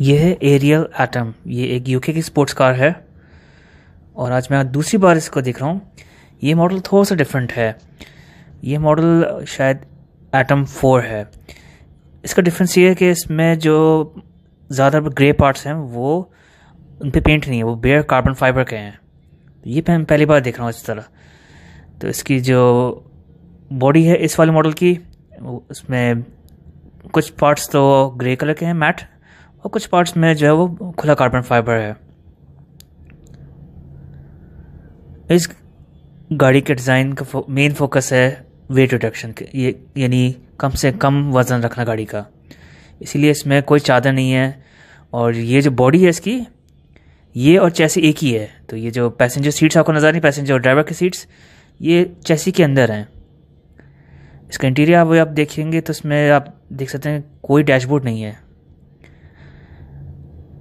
यह है aerial atom ये एक यूके की स्पोर्ट्स कार है और आज मैं दूसरी बार इसको देख रहा हूँ ये मॉडल थोड़ा सा डिफरेंट है ये मॉडल शायद एटम फोर है इसका डिफरेंस ये है कि इसमें जो ज़्यादा ग्रे पार्ट्स हैं वो उन पर पे पेंट नहीं है वो बेयर कार्बन फाइबर के हैं ये मैं पहली बार देख रहा हूँ इस तरह तो इसकी जो बॉडी है इस वाले मॉडल की उसमें कुछ पार्ट्स तो ग्रे कलर के हैं मैट और कुछ पार्ट्स में जो है वो खुला कार्बन फाइबर है इस गाड़ी के डिज़ाइन का फो, मेन फोकस है वेट रिडक्शन के ये यानी कम से कम वज़न रखना गाड़ी का इसीलिए इसमें कोई चादर नहीं है और ये जो बॉडी है इसकी ये और चैसी एक ही है तो ये जो पैसेंजर सीट्स आपको नज़र नहीं पैसेंजर और ड्राइवर की सीट्स ये चैसी के अंदर हैं इसका इंटीरियर आप देखेंगे तो इसमें आप देख सकते हैं कोई डैशबोर्ड नहीं है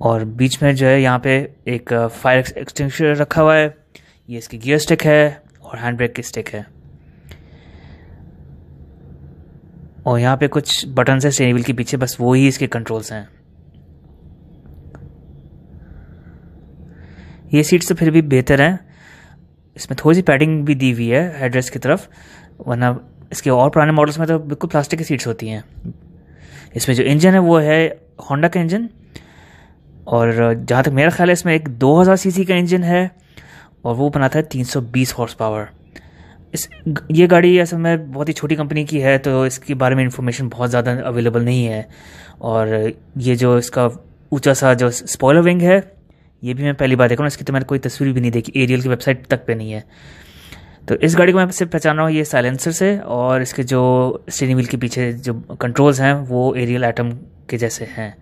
और बीच में जो है यहाँ पे एक फायर एक्सटेंशन रखा हुआ है ये इसकी गियर स्टिक है और हैंड ब्रेक की स्टिक है और यहाँ पे कुछ बटन है स्टेरिंग व्हील के पीछे बस वो ही इसके कंट्रोल्स हैं ये सीट्स तो फिर भी बेहतर हैं इसमें थोड़ी सी पैडिंग भी दी हुई है हेडरेस्ट की तरफ वरना इसके और पुराने मॉडल्स में तो बिल्कुल प्लास्टिक की सीट्स होती हैं इसमें जो इंजन है वो है होंडा का इंजन और जहाँ तक मेरा ख्याल है इसमें एक 2000 सीसी का इंजन है और वो बनाता है 320 हॉर्स पावर इस ये गाड़ी असल में बहुत ही छोटी कंपनी की है तो इसके बारे में इंफॉर्मेशन बहुत ज़्यादा अवेलेबल नहीं है और ये जो इसका ऊंचा सा जो स्पॉयलर विंग है ये भी मैं पहली बार देख रहा हूँ इसकी तो मैंने कोई तस्वीर भी नहीं देखी एरियल की वेबसाइट तक पे नहीं है तो इस गाड़ी को मैं सिर्फ पहचान रहा हूँ ये साइलेंसर से और इसके जो स्टेनिंग व्हील के पीछे जो कंट्रोल्स हैं वो एरियल आइटम के जैसे हैं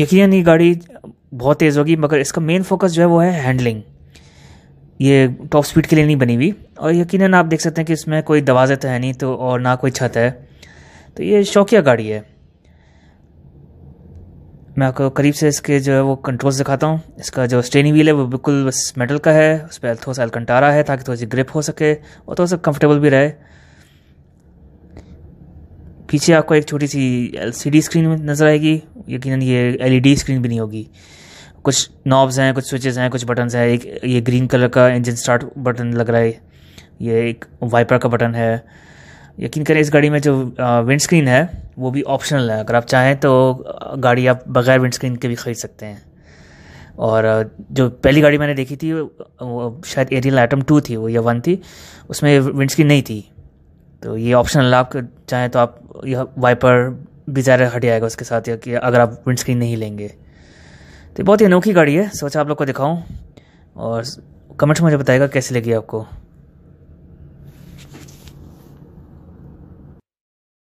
यकीन ये गाड़ी बहुत तेज़ होगी मगर इसका मेन फोकस जो है वो है हैंडलिंग ये टॉप स्पीड के लिए नहीं बनी हुई और यकीन आप देख सकते हैं कि इसमें कोई दवाजे तो है नहीं तो और ना कोई छत है तो ये शौकिया गाड़ी है मैं आपको करीब से इसके जो है वो कंट्रोल्स दिखाता हूँ इसका जो स्टेनिंग व्हील है वो बिल्कुल बस मेटल का है उस पर थोड़ा सा अलकंटारा है ताकि थोड़ी सी ग्रिप हो सके और थोड़ा सा कंफर्टेबल भी रहे पीछे आपको एक छोटी सी एलसीडी स्क्रीन नज़र आएगी यकीनन ये एलईडी स्क्रीन e भी नहीं होगी कुछ नॉब्स हैं कुछ स्विचेस हैं कुछ बटन्स हैं एक ये ग्रीन कलर का इंजन स्टार्ट बटन लग रहा है ये एक वाइपर का बटन है यकीन करें इस गाड़ी में जो विंड स्क्रीन है वो भी ऑप्शनल है अगर आप चाहें तो गाड़ी आप बगैर विंड स्क्रीन के भी ख़रीद सकते हैं और जो पहली गाड़ी मैंने देखी थी वो शायद एरियल आइटम टू थी वो या वन थी उसमें विंड स्क्रीन नहीं थी तो ये ऑप्शनल आप चाहें तो आप यह वाइपर डिज़ायर हट जाएगा उसके साथ या कि अगर आप विंड स्क्रीन नहीं लेंगे तो बहुत ही अनोखी गाड़ी है सोचा आप लोग को दिखाऊँ और कमेंट्स में मुझे बताएगा कैसी लगी आपको